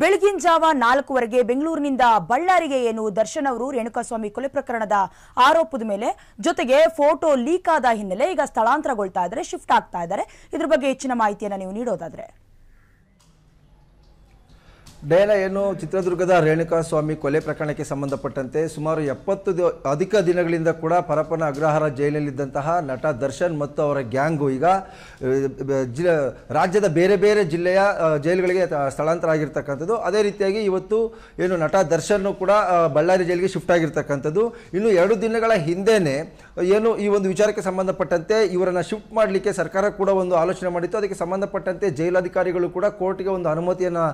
ಬೆಳಗಿನ ಜಾವ ನಾಲ್ಕುವರೆಗೆ ಬೆಂಗಳೂರಿನಿಂದ ಬಳ್ಳಾರಿಗೆ ಏನು ದರ್ಶನ್ ಅವರು ರೇಣುಕಾಸ್ವಾಮಿ ಕೊಲೆ ಪ್ರಕರಣದ ಆರೋಪದ ಮೇಲೆ ಜೊತೆಗೆ ಫೋಟೋ ಲೀಕ್ ಆದ ಹಿನ್ನೆಲೆ ಈಗ ಸ್ಥಳಾಂತರಗೊಳ್ತಾ ಇದ್ದಾರೆ ಶಿಫ್ಟ್ ಆಗ್ತಾ ಇದ್ದಾರೆ ಇದ್ರ ಬಗ್ಗೆ ಹೆಚ್ಚಿನ ಮಾಹಿತಿಯನ್ನು ನೀವು ನೀಡೋದಾದ್ರೆ ಡಯನ ಏನು ಚಿತ್ರದುರ್ಗದ ರೇಣುಕಾ ಸ್ವಾಮಿ ಕೊಲೆ ಪ್ರಕರಣಕ್ಕೆ ಸಂಬಂಧಪಟ್ಟಂತೆ ಸುಮಾರು ಎಪ್ಪತ್ತು ಅಧಿಕ ದಿನಗಳಿಂದ ಕೂಡ ಪರಪ್ಪನ ಅಗ್ರಹಾರ ಜೈಲಿನಲ್ಲಿದ್ದಂತಹ ನಟ ದರ್ಶನ್ ಮತ್ತು ಅವರ ಗ್ಯಾಂಗು ಈಗ ರಾಜ್ಯದ ಬೇರೆ ಬೇರೆ ಜಿಲ್ಲೆಯ ಜೈಲುಗಳಿಗೆ ಸ್ಥಳಾಂತರ ಆಗಿರ್ತಕ್ಕಂಥದ್ದು ಅದೇ ರೀತಿಯಾಗಿ ಇವತ್ತು ಏನು ನಟ ದರ್ಶನ್ನು ಕೂಡ ಬಳ್ಳಾರಿ ಜೈಲಿಗೆ ಶಿಫ್ಟ್ ಆಗಿರ್ತಕ್ಕಂಥದ್ದು ಇನ್ನು ಎರಡು ದಿನಗಳ ಹಿಂದೆಯೇ ಏನು ಈ ಒಂದು ವಿಚಾರಕ್ಕೆ ಸಂಬಂಧಪಟ್ಟಂತೆ ಇವರನ್ನು ಶಿಫ್ಟ್ ಮಾಡಲಿಕ್ಕೆ ಸರ್ಕಾರ ಕೂಡ ಒಂದು ಆಲೋಚನೆ ಮಾಡಿತ್ತು ಅದಕ್ಕೆ ಸಂಬಂಧಪಟ್ಟಂತೆ ಜೈಲಾಧಿಕಾರಿಗಳು ಕೂಡ ಕೋರ್ಟ್ಗೆ ಒಂದು ಅನುಮತಿಯನ್ನು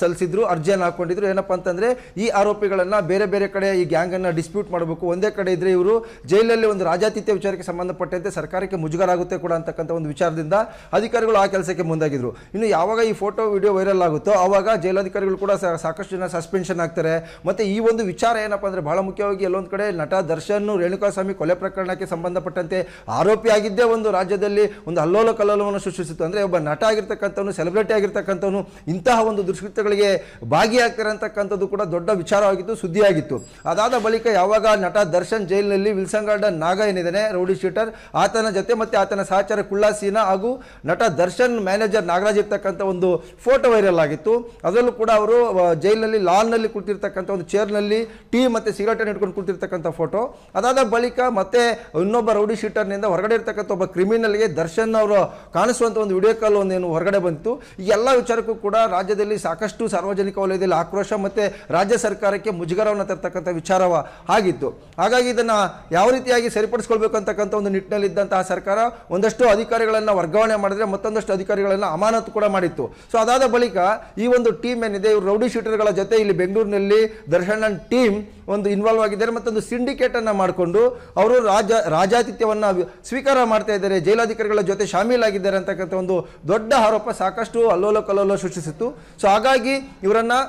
ಸಲ್ಲಿಸಿ ಇದ್ರು ಅರ್ಜಿಯನ್ನು ಹಾಕೊಂಡಿದ್ರು ಏನಪ್ಪ ಅಂತಂದರೆ ಈ ಆರೋಪಿಗಳನ್ನು ಬೇರೆ ಬೇರೆ ಕಡೆ ಈ ಗ್ಯಾಂಗನ್ನು ಡಿಸ್ಪ್ಯೂಟ್ ಮಾಡಬೇಕು ಒಂದೇ ಕಡೆ ಇದ್ದರೆ ಇವರು ಜೈಲಲ್ಲಿ ಒಂದು ರಾಜಾತಿಥ್ಯ ವಿಚಾರಕ್ಕೆ ಸಂಬಂಧಪಟ್ಟಂತೆ ಸರ್ಕಾರಕ್ಕೆ ಮುಜುಗರಾಗುತ್ತೆ ಆಗುತ್ತೆ ಕೂಡ ಅಂತಕ್ಕಂಥ ಒಂದು ವಿಚಾರದಿಂದ ಅಧಿಕಾರಿಗಳು ಆ ಕೆಲಸಕ್ಕೆ ಮುಂದಾಗಿದ್ರು ಇನ್ನು ಯಾವಾಗ ಈ ಫೋಟೋ ವಿಡಿಯೋ ವೈರಲ್ ಆಗುತ್ತೋ ಆವಾಗ ಜೈಲಾಧಿಕಾರಿಗಳು ಕೂಡ ಸಾಕಷ್ಟು ಜನ ಸಸ್ಪೆನ್ಷನ್ ಆಗ್ತಾರೆ ಮತ್ತೆ ಈ ಒಂದು ವಿಚಾರ ಏನಪ್ಪ ಅಂದರೆ ಬಹಳ ಮುಖ್ಯವಾಗಿ ಎಲ್ಲೊಂದು ಕಡೆ ನಟ ದರ್ಶನ್ ರೇಣುಕಾಸ್ವಾಮಿ ಕೊಲೆ ಪ್ರಕರಣಕ್ಕೆ ಸಂಬಂಧಪಟ್ಟಂತೆ ಆರೋಪಿಯಾಗಿದ್ದೇ ಒಂದು ರಾಜ್ಯದಲ್ಲಿ ಒಂದು ಅಲ್ಲೋಲ ಕಲ್ಲೋಲವನ್ನು ಸೃಷ್ಟಿಸುತ್ತೆ ಅಂದರೆ ಒಬ್ಬ ನಟ ಆಗಿರ್ತಕ್ಕಂಥವನು ಸೆಲೆಬ್ರಿಟಿ ಆಗಿರ್ತಕ್ಕಂಥವನು ಇಂತಹ ಒಂದು ದುಷ್ಕೃತ್ಯಗಳಿಗೆ ಭಾಗಿಯಾಗ್ತಿರಂತಕ್ಕಂಥದ್ದು ಕೂಡ ದೊಡ್ಡ ವಿಚಾರವಾಗಿತ್ತು ಸುದ್ದಿಯಾಗಿತ್ತು ಅದಾದ ಬಳಿಕ ಯಾವಾಗ ನಟ ದರ್ಶನ್ ಜೈಲಿನಲ್ಲಿ ವಿಲ್ಸನ್ ಗಾರ್ಡನ್ ನಾಗ ಏನಿದ್ದಾನೆ ರೌಡಿ ಶೀಟರ್ ಆತನ ಜೊತೆ ಮತ್ತು ಆತನ ಸಹಚರ ಕುಳ್ಳಾ ಹಾಗೂ ನಟ ದರ್ಶನ್ ಮ್ಯಾನೇಜರ್ ನಾಗರಾಜ್ ಇರ್ತಕ್ಕಂಥ ಒಂದು ಫೋಟೋ ವೈರಲ್ ಆಗಿತ್ತು ಅದರಲ್ಲೂ ಕೂಡ ಅವರು ಜೈಲಿನಲ್ಲಿ ಲಾಲ್ನಲ್ಲಿ ಕೂತಿರ್ತಕ್ಕಂಥ ಒಂದು ಚೇರ್ನಲ್ಲಿ ಟೀ ಮತ್ತು ಸಿಗರೇಟನ್ನು ಇಟ್ಕೊಂಡು ಕುಳಿತಿರ್ತಕ್ಕಂಥ ಫೋಟೋ ಅದಾದ ಬಳಿಕ ಮತ್ತೆ ಇನ್ನೊಬ್ಬ ರೌಡಿ ಶೀಟರ್ನಿಂದ ಹೊರಗಡೆ ಇರ್ತಕ್ಕಂಥ ಒಬ್ಬ ಕ್ರಿಮಿನಲ್ಗೆ ದರ್ಶನ್ ಅವರು ಕಾಣಿಸುವಂಥ ಒಂದು ವಿಡಿಯೋ ಕಾಲ್ ಒಂದೇನು ಹೊರಗಡೆ ಬಂತು ಈ ಎಲ್ಲ ವಿಚಾರಕ್ಕೂ ಕೂಡ ರಾಜ್ಯದಲ್ಲಿ ಸಾಕಷ್ಟು ಸಾರ್ವಜನಿಕ ವಲಯದಲ್ಲಿ ಆಕ್ರೋಶ ಮತ್ತು ರಾಜ್ಯ ಸರ್ಕಾರಕ್ಕೆ ಮುಜುಗರವನ್ನು ತರ್ತಕ್ಕಂಥ ವಿಚಾರವ ಆಗಿತ್ತು ಹಾಗಾಗಿ ಇದನ್ನು ಯಾವ ರೀತಿಯಾಗಿ ಸರಿಪಡಿಸ್ಕೊಳ್ಬೇಕು ಅಂತಕ್ಕಂಥ ಒಂದು ನಿಟ್ಟಿನಲ್ಲಿದ್ದಂತಹ ಸರ್ಕಾರ ಒಂದಷ್ಟು ಅಧಿಕಾರಿಗಳನ್ನು ವರ್ಗಾವಣೆ ಮಾಡಿದರೆ ಮತ್ತೊಂದಷ್ಟು ಅಧಿಕಾರಿಗಳನ್ನು ಅಮಾನತು ಕೂಡ ಮಾಡಿತ್ತು ಸೊ ಅದಾದ ಬಳಿಕ ಈ ಒಂದು ಟೀಮ್ ಏನಿದೆ ಇವರು ರೌಡಿ ಶೀಟರ್ಗಳ ಜೊತೆ ಇಲ್ಲಿ ಬೆಂಗಳೂರಿನಲ್ಲಿ ದರ್ಶನ್ ಟೀಮ್ ಒಂದು ಇನ್ವಾಲ್ವ್ ಆಗಿದ್ದಾರೆ ಮತ್ತೊಂದು ಸಿಂಡಿಕೇಟನ್ನು ಮಾಡಿಕೊಂಡು ಅವರು ರಾಜ ರಾಜಾತಿಥ್ಯವನ್ನು ಸ್ವೀಕಾರ ಮಾಡ್ತಾ ಇದ್ದಾರೆ ಜೈಲಾಧಿಕಾರಿಗಳ ಜೊತೆ ಶಾಮೀಲಾಗಿದ್ದಾರೆ ಅಂತಕ್ಕಂಥ ಒಂದು ದೊಡ್ಡ ಆರೋಪ ಸಾಕಷ್ಟು ಅಲ್ಲೋಲ ಕಲ್ಲೋಲ ಸೃಷ್ಟಿಸಿತ್ತು ಸೊ ಹಾಗಾಗಿ ಇವರನ್ನು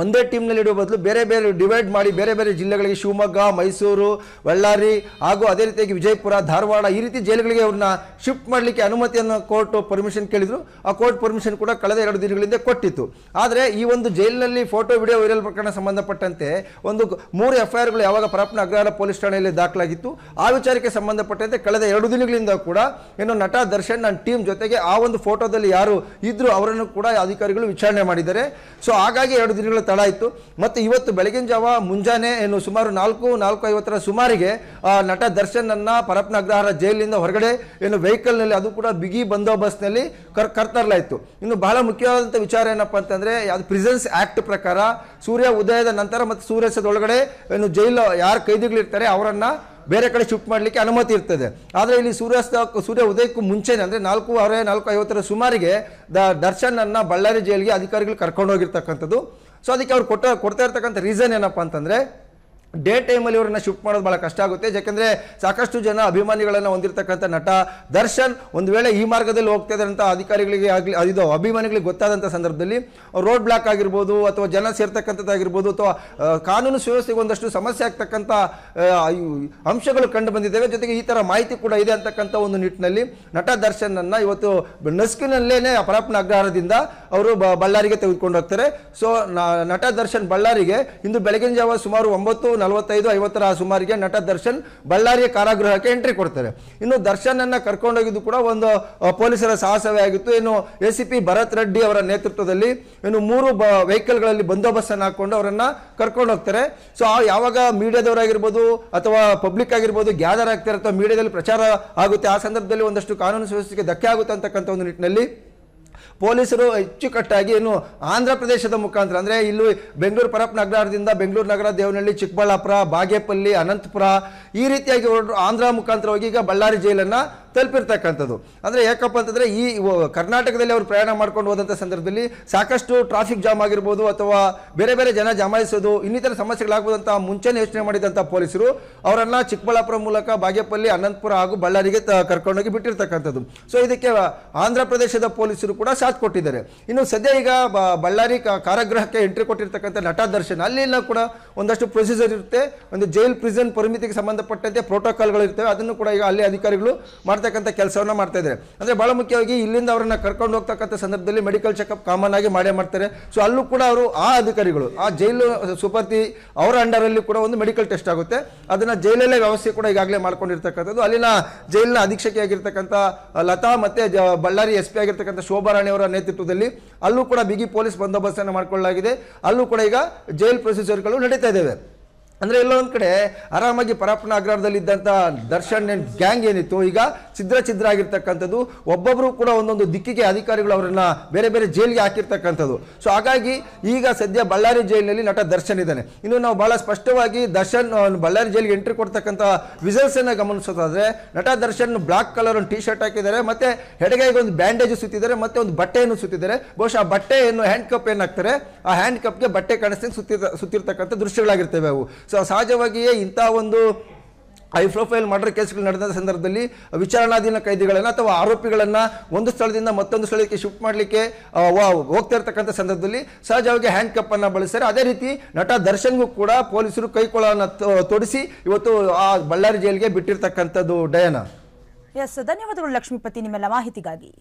ಒಂದೇ ಟೀಮ್ನಲ್ಲಿ ಇಡುವ ಬದಲು ಬೇರೆ ಬೇರೆ ಡಿವೈಡ್ ಮಾಡಿ ಬೇರೆ ಬೇರೆ ಜಿಲ್ಲೆಗಳಿಗೆ ಶಿವಮೊಗ್ಗ ಮೈಸೂರು ಬಳ್ಳಾರಿ ಹಾಗೂ ಅದೇ ರೀತಿಯಾಗಿ ವಿಜಯಪುರ ಧಾರವಾಡ ಈ ರೀತಿ ಜೈಲುಗಳಿಗೆ ಅವ್ರನ್ನ ಶಿಫ್ಟ್ ಮಾಡಲಿಕ್ಕೆ ಅನುಮತಿಯನ್ನು ಕೋರ್ಟ್ ಪರ್ಮಿಷನ್ ಕೇಳಿದ್ರು ಆ ಕೋರ್ಟ್ ಪರ್ಮಿಷನ್ ಕೂಡ ಕಳೆದ ಎರಡು ದಿನಗಳಿಂದ ಕೊಟ್ಟಿತ್ತು ಆದರೆ ಈ ಒಂದು ಜೈಲಿನಲ್ಲಿ ಫೋಟೋ ವಿಡಿಯೋ ವೈರಲ್ ಪ್ರಕರಣ ಸಂಬಂಧಪಟ್ಟಂತೆ ಒಂದು ಮೂರು ಆರ್ಗಳು ಯಾವಾಗ ಪ್ರಾಪ್ನ ಅಗ್ರಹಾರ ಪೊಲೀಸ್ ಠಾಣೆಯಲ್ಲಿ ದಾಖಲಾಗಿತ್ತು ಆ ವಿಚಾರಕ್ಕೆ ಸಂಬಂಧಪಟ್ಟಂತೆ ಕಳೆದ ಎರಡು ದಿನಗಳಿಂದ ಕೂಡ ಏನು ನಟ ದರ್ಶನ್ ನನ್ನ ಟೀಮ್ ಜೊತೆಗೆ ಆ ಒಂದು ಫೋಟೋದಲ್ಲಿ ಯಾರು ಇದ್ದರೂ ಅವರನ್ನು ಕೂಡ ಅಧಿಕಾರಿಗಳು ವಿಚಾರಣೆ ಮಾಡಿದ್ದಾರೆ ಸೊ ಹಾಗಾಗಿ ಎರಡು ದಿನಗಳ ಗಂಟೆಗಳ ತಡ ಇತ್ತು ಮತ್ತು ಇವತ್ತು ಬೆಳಗಿನ ಜಾವ ಮುಂಜಾನೆ ಏನು ಸುಮಾರು ನಾಲ್ಕು ನಾಲ್ಕು ಐವತ್ತರ ಸುಮಾರಿಗೆ ನಟ ದರ್ಶನನ್ನು ಪರಪ್ನ ಅಗ್ರಹಾರ ಜೈಲಿನಿಂದ ಹೊರಗಡೆ ಏನು ವೆಹಿಕಲ್ನಲ್ಲಿ ಅದು ಕೂಡ ಬಿಗಿ ಬಂದೋಬಸ್ತ್ನಲ್ಲಿ ಕರ್ ಕರ್ತರಲಾಯಿತು ಇನ್ನು ಬಹಳ ಮುಖ್ಯವಾದಂಥ ವಿಚಾರ ಏನಪ್ಪ ಅಂತಂದರೆ ಅದು ಪ್ರಿಸೆನ್ಸ್ ಆ್ಯಕ್ಟ್ ಪ್ರಕಾರ ಸೂರ್ಯ ಉದಯದ ನಂತರ ಮತ್ತು ಸೂರ್ಯಾಸ್ತದೊಳಗಡೆ ಏನು ಜೈಲು ಯಾರು ಕೈದಿಗಳಿರ್ತಾರೆ ಅವರನ್ನು ಬೇರೆ ಕಡೆ ಶಿಫ್ಟ್ ಮಾಡಲಿಕ್ಕೆ ಅನುಮತಿ ಇರ್ತದೆ ಆದರೆ ಇಲ್ಲಿ ಸೂರ್ಯಾಸ್ತ ಸೂರ್ಯ ಉದಯಕ್ಕೂ ಮುಂಚೆನೇ ಅಂದರೆ ನಾಲ್ಕು ಆರೇ ನಾಲ್ಕು ಐವತ್ತರ ಸುಮಾರಿಗೆ ದ ದರ್ಶನನ್ನು ಬಳ್ಳಾರಿ ಜೈಲಿಗೆ ಅಧಿಕಾರಿಗಳು ಕರ್ಕೊಂಡು ಹೋಗಿರ್ತಕ್ಕಂಥದ್ದು ಸೊ ಅದಕ್ಕೆ ಅವ್ರು ಕೊಟ್ಟ ಕೊಡ್ತಾ ಇರ್ತಕ್ಕಂಥ ರೀಸನ್ ಏನಪ್ಪ ಅಂತಂದರೆ ಡೇ ಟೈಮಲ್ಲಿ ಇವ್ರನ್ನ ಶಿಫ್ಟ್ ಮಾಡೋದು ಭಾಳ ಕಷ್ಟ ಆಗುತ್ತೆ ಯಾಕೆಂದರೆ ಸಾಕಷ್ಟು ಜನ ಅಭಿಮಾನಿಗಳನ್ನು ಹೊಂದಿರತಕ್ಕಂಥ ನಟ ದರ್ಶನ್ ಒಂದು ವೇಳೆ ಈ ಮಾರ್ಗದಲ್ಲಿ ಹೋಗ್ತಾ ಇದ್ದಂಥ ಅಧಿಕಾರಿಗಳಿಗೆ ಆಗಲಿ ಇದು ಅಭಿಮಾನಿಗಳಿಗೆ ಗೊತ್ತಾದಂಥ ಸಂದರ್ಭದಲ್ಲಿ ರೋಡ್ ಬ್ಲಾಕ್ ಆಗಿರ್ಬೋದು ಅಥವಾ ಜನ ಸೇರ್ತಕ್ಕಂಥದ್ದಾಗಿರ್ಬೋದು ಅಥವಾ ಕಾನೂನು ಸುವ್ಯವಸ್ಥೆಗೆ ಒಂದಷ್ಟು ಸಮಸ್ಯೆ ಆಗ್ತಕ್ಕಂಥ ಅಂಶಗಳು ಕಂಡು ಬಂದಿದ್ದಾವೆ ಜೊತೆಗೆ ಈ ಥರ ಮಾಹಿತಿ ಕೂಡ ಇದೆ ಅಂತಕ್ಕಂಥ ಒಂದು ನಿಟ್ಟಿನಲ್ಲಿ ನಟ ದರ್ಶನನ್ನು ಇವತ್ತು ನಸ್ಕಿನಲ್ಲೇ ಪರಾಪ್ನ ಅಗ್ರಹಾರದಿಂದ ಅವರು ಬಳ್ಳಾರಿಗೆ ತೆಗೆದುಕೊಂಡು ಹೋಗ್ತಾರೆ ಸೊ ನಟ ದರ್ಶನ್ ಬಳ್ಳಾರಿಗೆ ಇಂದು ಬೆಳಗಿನ ಜಾವ ಸುಮಾರು ಒಂಬತ್ತು ನಲವತ್ತೈದು ಐವತ್ತರ ಸುಮಾರಿಗೆ ನಟ ದರ್ಶನ್ ಬಳ್ಳಾರಿಯ ಕಾರಾಗೃಹಕ್ಕೆ ಎಂಟ್ರಿ ಕೊಡ್ತಾರೆ ಇನ್ನು ದರ್ಶನ್ ಅನ್ನ ಕರ್ಕೊಂಡೋಗಿದ್ದು ಕೂಡ ಒಂದು ಪೊಲೀಸರ ಸಾಹಸವೇ ಆಗಿತ್ತು ಇನ್ನು A C P Bharat Reddy ಅವರ ನೇತೃತ್ವದಲ್ಲಿ ಇನ್ನು ಮೂರು ವೆಹಿಕಲ್ಗಳಲ್ಲಿ ಬಂದೋಬಸ್ತ್ ಅನ್ನು ಹಾಕೊಂಡು ಅವರನ್ನ ಕರ್ಕೊಂಡು ಹೋಗ್ತಾರೆ ಸೊ ಯಾವಾಗ ಮೀಡಿಯಾದವರಾಗಿರ್ಬೋದು ಅಥವಾ ಪಬ್ಲಿಕ್ ಆಗಿರ್ಬೋದು ಗ್ಯಾದರ್ ಆಗ್ತಾರೆ ಅಥವಾ ಮೀಡಿಯಾದಲ್ಲಿ ಪ್ರಚಾರ ಆಗುತ್ತೆ ಆ ಸಂದರ್ಭದಲ್ಲಿ ಒಂದಷ್ಟು ಕಾನೂನು ಸುವ್ಯವಸ್ಥೆಗೆ ಧಕ್ಕೆ ಆಗುತ್ತೆ ಅಂತಕ್ಕಂಥ ಒಂದು ನಿಟ್ಟಿನಲ್ಲಿ ಪೊಲೀಸರು ಅಚ್ಚುಕಟ್ಟಾಗಿ ಏನು ಆಂಧ್ರ ಪ್ರದೇಶದ ಮುಖಾಂತರ ಅಂದರೆ ಇಲ್ಲಿ ಬೆಂಗಳೂರು ಪರಪ್ ನಗರದಿಂದ ಬೆಂಗಳೂರು ನಗರ ದೇವನಹಳ್ಳಿ ಚಿಕ್ಕಬಳ್ಳಾಪುರ ಬಾಗೇಪಲ್ಲಿ ಅನಂತಪುರ ಈ ರೀತಿಯಾಗಿ ಆಂಧ್ರ ಮುಖಾಂತರ ಹೋಗಿ ಈಗ ಬಳ್ಳಾರಿ ಜೈಲನ್ನು ತಲುಪಿರ್ತಕ್ಕಂಥದ್ದು ಅಂದರೆ ಯಾಕಪ್ಪ ಅಂತಂದರೆ ಈ ಕರ್ನಾಟಕದಲ್ಲಿ ಅವರು ಪ್ರಯಾಣ ಮಾಡ್ಕೊಂಡು ಹೋದಂಥ ಸಂದರ್ಭದಲ್ಲಿ ಸಾಕಷ್ಟು ಟ್ರಾಫಿಕ್ ಜಾಮ್ ಆಗಿರ್ಬೋದು ಅಥವಾ ಬೇರೆ ಬೇರೆ ಜನ ಜಮಾಯಿಸೋದು ಇನ್ನಿತರ ಅಂತ ಮುಂಚೆನೇ ಯೋಚನೆ ಮಾಡಿದಂಥ ಪೊಲೀಸರು ಅವರನ್ನು ಚಿಕ್ಕಬಳ್ಳಾಪುರ ಮೂಲಕ ಬಾಗೇಪಲ್ಲಿ ಅನಂತಪುರ ಹಾಗೂ ಬಳ್ಳಾರಿಗೆ ಕರ್ಕೊಂಡೋಗಿ ಬಿಟ್ಟಿರ್ತಕ್ಕಂಥದ್ದು ಸೊ ಇದಕ್ಕೆ ಆಂಧ್ರ ಪ್ರದೇಶದ ಪೊಲೀಸರು ಕೂಡ ಸಾಥ್ ಕೊಟ್ಟಿದ್ದಾರೆ ಇನ್ನು ಸದ್ಯ ಈಗ ಬಳ್ಳಾರಿ ಕಾರಾಗೃಹಕ್ಕೆ ಎಂಟ್ರಿ ಕೊಟ್ಟಿರ್ತಕ್ಕಂಥ ನಟ ದರ್ಶನ್ ಅಲ್ಲಿನ ಕೂಡ ಒಂದಷ್ಟು ಪ್ರೊಸೀಜರ್ ಇರುತ್ತೆ ಒಂದು ಜೈಲ್ ಪ್ರಿಸನ್ ಪರಿಮಿತಿಗೆ ಸಂಬಂಧಪಟ್ಟಂತೆ ಪ್ರೋಟೋಕಾಲ್ಗಳು ಇರ್ತವೆ ಅದನ್ನು ಕೂಡ ಈಗ ಅಲ್ಲಿ ಅಧಿಕಾರಿಗಳು ಮಾಡ್ತಕ್ಕಂಥ ಕೆಲಸವನ್ನು ಮಾಡ್ತಾ ಇದ್ದಾರೆ ಅಂದರೆ ಭಾಳ ಮುಖ್ಯವಾಗಿ ಇಲ್ಲಿಂದ ಅವರನ್ನು ಕರ್ಕೊಂಡು ಹೋಗ್ತಕ್ಕಂಥ ಸಂದರ್ಭದಲ್ಲಿ ಮೆಡಿಕಲ್ ಚೆಕಪ್ ಕಾಮನ್ ಆಗಿ ಮಾಡೇ ಮಾಡ್ತಾರೆ ಸೊ ಅಲ್ಲೂ ಕೂಡ ಅವರು ಆ ಅಧಿಕಾರಿಗಳು ಆ ಜೈಲು ಸುಪರ್ತಿ ಅವರ ಅಂಡರಲ್ಲಿ ಕೂಡ ಒಂದು ಮೆಡಿಕಲ್ ಟೆಸ್ಟ್ ಆಗುತ್ತೆ ಅದನ್ನು ಜೈಲಲ್ಲೇ ವ್ಯವಸ್ಥೆ ಕೂಡ ಈಗಾಗಲೇ ಮಾಡ್ಕೊಂಡಿರ್ತಕ್ಕಂಥದ್ದು ಅಲ್ಲಿನ ಜೈಲಿನ ಅಧೀಕ್ಷಕಿಯಾಗಿರ್ತಕ್ಕಂಥ ಲತಾ ಮತ್ತು ಜ ಬಳ್ಳಾರಿ ಎಸ್ ಪಿ ಆಗಿರ್ತಕ್ಕಂಥ ಶೋಭಾರಾಣಿಯವರ ಅವರ ನೇತೃತ್ವದಲ್ಲಿ ಅಲ್ಲೂ ಕೂಡ ಬಿಗಿ ಪೊಲೀಸ್ ಬಂದೋಬಸ್ತನ್ನು ಮಾಡಿಕೊಳ್ಳಲಾಗಿದೆ ಅಲ್ಲೂ ಕೂಡ ಈಗ ಜೈಲ್ ಪ್ರೊಸೀಜರ್ಗಳು ನಡೀತಾ ಇದ್ದಾವೆ ಅಂದರೆ ಎಲ್ಲೊಂದು ಕಡೆ ಆರಾಮಾಗಿ ಅಗ್ರಹಾರದಲ್ಲಿ ಅಗ್ರಹಾರದಲ್ಲಿದ್ದಂಥ ದರ್ಶನ್ ಗ್ಯಾಂಗ್ ಏನಿತ್ತು ಈಗ ಛಿದ್ರ ಛಿದ್ರ ಆಗಿರ್ತಕ್ಕಂಥದ್ದು ಒಬ್ಬೊಬ್ಬರು ಕೂಡ ಒಂದೊಂದು ದಿಕ್ಕಿಗೆ ಅಧಿಕಾರಿಗಳು ಅವರನ್ನು ಬೇರೆ ಬೇರೆ ಜೈಲಿಗೆ ಹಾಕಿರ್ತಕ್ಕಂಥದ್ದು ಸೊ ಹಾಗಾಗಿ ಈಗ ಸದ್ಯ ಬಳ್ಳಾರಿ ಜೈಲಿನಲ್ಲಿ ನಟ ದರ್ಶನ್ ಇದ್ದಾನೆ ಇನ್ನು ನಾವು ಭಾಳ ಸ್ಪಷ್ಟವಾಗಿ ದರ್ಶನ್ ಬಳ್ಳಾರಿ ಜೈಲಿಗೆ ಎಂಟ್ರಿ ಕೊಡ್ತಕ್ಕಂಥ ವಿಸಲ್ಸನ್ನು ಗಮನಿಸೋದಾದರೆ ನಟ ದರ್ಶನ್ ಬ್ಲಾಕ್ ಕಲರ್ ಒಂದು ಟೀ ಶರ್ಟ್ ಹಾಕಿದ್ದಾರೆ ಮತ್ತು ಹೆಡಗೈಗೆ ಒಂದು ಬ್ಯಾಂಡೇಜ್ ಸುತ್ತಿದ್ದಾರೆ ಮತ್ತು ಒಂದು ಬಟ್ಟೆಯನ್ನು ಸುತ್ತಿದ್ದಾರೆ ಬಹುಶಃ ಆ ಬಟ್ಟೆಯನ್ನು ಹ್ಯಾಂಡ್ ಕಪ್ ಏನಾಗ್ತಾರೆ ಆ ಹ್ಯಾಂಡ್ ಕಪ್ಗೆ ಬಟ್ಟೆ ಕಾಣಿಸ್ತೀನಿ ಸುತ್ತಿ ಸುತ್ತಿರ್ತಕ್ಕಂಥ ದೃಶ್ಯಗಳಾಗಿರ್ತವೆ ಅವು ಸೊ ಸಹಜವಾಗಿಯೇ ಇಂಥ ಒಂದು ಹೈ ಪ್ರೊಫೈಲ್ ಮರ್ಡರ್ ಕೇಸ್ಗಳು ನಡೆದ ಸಂದರ್ಭದಲ್ಲಿ ವಿಚಾರಣಾಧೀನ ಕೈದಿಗಳನ್ನು ಅಥವಾ ಆರೋಪಿಗಳನ್ನು ಒಂದು ಸ್ಥಳದಿಂದ ಮತ್ತೊಂದು ಸ್ಥಳಕ್ಕೆ ಶಿಫ್ಟ್ ಮಾಡಲಿಕ್ಕೆ ಹೋಗ್ತಾ ಇರ್ತಕ್ಕಂಥ ಸಂದರ್ಭದಲ್ಲಿ ಸಹಜವಾಗಿ ಹ್ಯಾಂಡ್ ಕಪ್ಪನ್ನು ಬಳಸ್ತಾರೆ ಅದೇ ರೀತಿ ನಟ ದರ್ಶನ್ಗೂ ಕೂಡ ಪೊಲೀಸರು ಕೈಕೊಳ್ಳೋನ ತೊಡಿಸಿ ಇವತ್ತು ಆ ಬಳ್ಳಾರಿ ಜೈಲಿಗೆ ಬಿಟ್ಟಿರ್ತಕ್ಕಂಥದ್ದು ಡಯನ ಎಸ್ ಧನ್ಯವಾದಗಳು ಲಕ್ಷ್ಮೀಪತಿ ನಿಮ್ಮೆಲ್ಲ ಮಾಹಿತಿಗಾಗಿ